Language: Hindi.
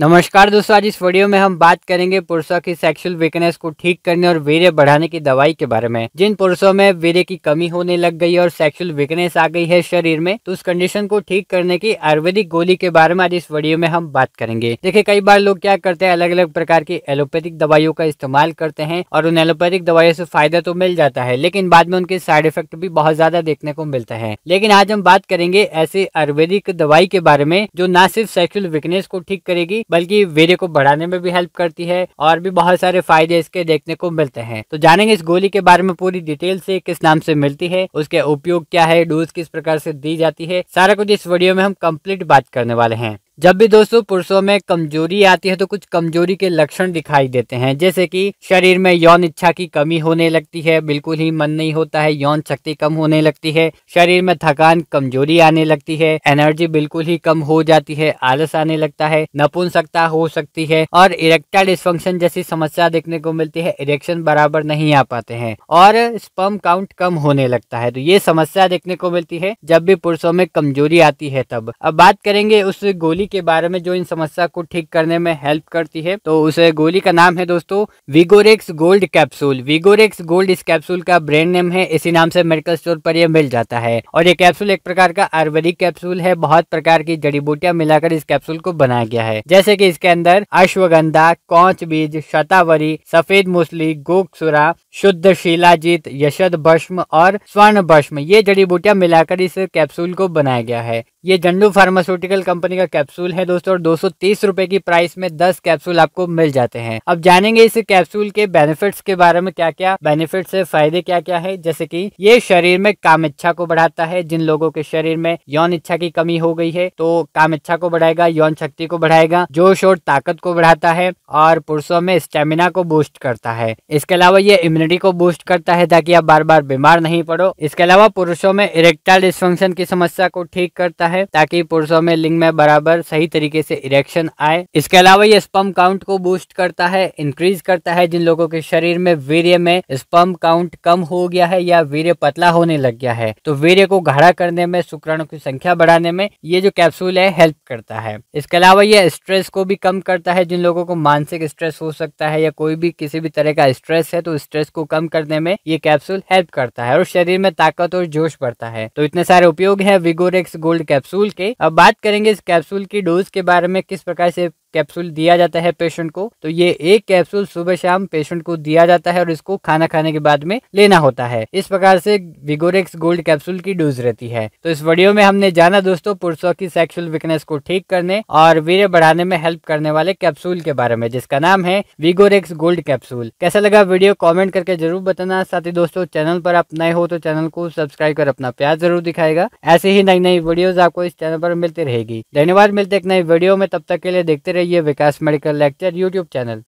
नमस्कार दोस्तों आज इस वीडियो में हम बात करेंगे पुरुषों की सेक्सुअल वीकनेस को ठीक करने और वीर्य बढ़ाने की दवाई के बारे में जिन पुरुषों में वीर्य की कमी होने लग गई और सेक्सुअल वीकनेस आ गई है शरीर में तो उस कंडीशन को ठीक करने की आयुर्वेदिक गोली के बारे में आज इस वीडियो में हम बात करेंगे देखिये कई बार लोग क्या करते हैं अलग अलग प्रकार की एलोपैथिक दवाइयों का इस्तेमाल करते हैं और उन एलोपैथिक दवाइयों से फायदा तो मिल जाता है लेकिन बाद में उनके साइड इफेक्ट भी बहुत ज्यादा देखने को मिलता है लेकिन आज हम बात करेंगे ऐसी आयुर्वेदिक दवाई के बारे में जो न सिर्फ सेक्सुअल वीकनेस को ठीक करेगी बल्कि वीर्य को बढ़ाने में भी हेल्प करती है और भी बहुत सारे फायदे इसके देखने को मिलते हैं तो जानेंगे इस गोली के बारे में पूरी डिटेल से किस नाम से मिलती है उसके उपयोग क्या है डोज किस प्रकार से दी जाती है सारा कुछ इस वीडियो में हम कम्प्लीट बात करने वाले हैं जब भी दोस्तों पुरुषों में कमजोरी आती है तो कुछ कमजोरी के लक्षण दिखाई देते हैं जैसे कि शरीर में यौन इच्छा की कमी होने लगती है बिल्कुल ही मन नहीं होता है यौन शक्ति कम होने लगती है शरीर में थकान कमजोरी आने लगती है एनर्जी बिल्कुल ही कम हो जाती है आलस आने लगता है नपुंसकता हो सकती है और इरेक्टा डिस्फंक्शन जैसी समस्या देखने को मिलती है इरेक्शन बराबर नहीं आ पाते हैं और स्पम काउंट कम होने लगता है तो ये समस्या देखने को मिलती है जब भी पुरुषों में कमजोरी आती है तब अब बात करेंगे उस गोली के बारे में जो इन समस्या को ठीक करने में हेल्प करती है तो उस गोली का नाम है दोस्तों Vigorex gold capsule Vigorex gold इस कैप्सूल का ब्रांड नेम है इसी नाम से मेडिकल स्टोर पर यह मिल जाता है और ये कैप्सूल एक प्रकार का आयुर्वेदिक कैप्सूल है बहुत प्रकार की जड़ी बूटियां मिलाकर इस कैप्सूल को बनाया गया है जैसे की इसके अंदर अश्वगंधा कौच बीज शतावरी सफेद मूसली गोकसुरा शुद्ध शिलाजीत यशद भस्म और स्वर्ण भस्म ये जड़ी बूटियां मिलाकर इस कैप्सूल को बनाया गया है ये जंडू फार्मास्यूटिकल कंपनी का कैप्सूल है दोस्तों और दो रुपए की प्राइस में 10 कैप्सूल आपको मिल जाते हैं अब जानेंगे इस कैप्सूल के बेनिफिट्स के बारे में क्या क्या बेनिफिट्स है फायदे क्या क्या है जैसे कि ये शरीर में काम इच्छा को बढ़ाता है जिन लोगों के शरीर में यौन इच्छा की कमी हो गई है तो काम इच्छा को बढ़ाएगा यौन शक्ति को बढ़ाएगा जोश और ताकत को बढ़ाता है और पुरुषों में स्टेमिना को बूस्ट करता है इसके अलावा ये इम्यूनिटी इम्यूनिटी को बूस्ट करता है ताकि आप बार बार बीमार नहीं पड़ो इसके अलावा पुरुषों में इरेक्टाइल डिस्फंक्शन की समस्या को ठीक करता है ताकि पुरुषों में लिंग में बराबर सही तरीके से इरेक्शन आए इसके अलावा ये स्पम काउंट को बूस्ट करता है इंक्रीज करता है जिन लोगों के शरीर में वीर्य में स्पम काउंट कम हो गया है या वीर्य पतला होने लग गया है तो वीर्य को घड़ा करने में शुक्राणों की संख्या बढ़ाने में ये जो कैप्सूल है हेल्प करता है इसके अलावा ये स्ट्रेस को भी कम करता है जिन लोगों को मानसिक स्ट्रेस हो सकता है या कोई भी किसी भी तरह का स्ट्रेस है तो स्ट्रेस स्ट्रेस को कम करने में ये कैप्सूल हेल्प करता है और शरीर में ताकत और जोश बढ़ता है तो इतने सारे उपयोग है विगोरेक्स गोल्ड कैप्सूल के अब बात करेंगे इस कैप्सूल की डोज के बारे में किस प्रकार से कैप्सूल दिया जाता है पेशेंट को तो ये एक कैप्सूल सुबह शाम पेशेंट को दिया जाता है और इसको खाना खाने के बाद में लेना होता है इस प्रकार से विगोरेक्स गोल्ड कैप्सूल की डोज रहती है तो इस वीडियो में हमने जाना दोस्तों पुरुषों की सेक्सुअल वीकनेस को ठीक करने और वीर बढ़ाने में हेल्प करने वाले कैप्सूल के बारे में जिसका नाम है विगोरेक्स गोल्ड कैप्सूल कैसा लगा वीडियो कॉमेंट करके जरूर बताना साथ ही दोस्तों चैनल पर आप नए हो तो चैनल को सब्सक्राइब कर अपना प्यार जरूर दिखाएगा ऐसे ही नई नई वीडियोज आपको इस चैनल पर मिलती रहेगी धन्यवाद मिलते एक नई वीडियो में तब तक के लिए देखते रहिए Vikas medical lecture YouTube channel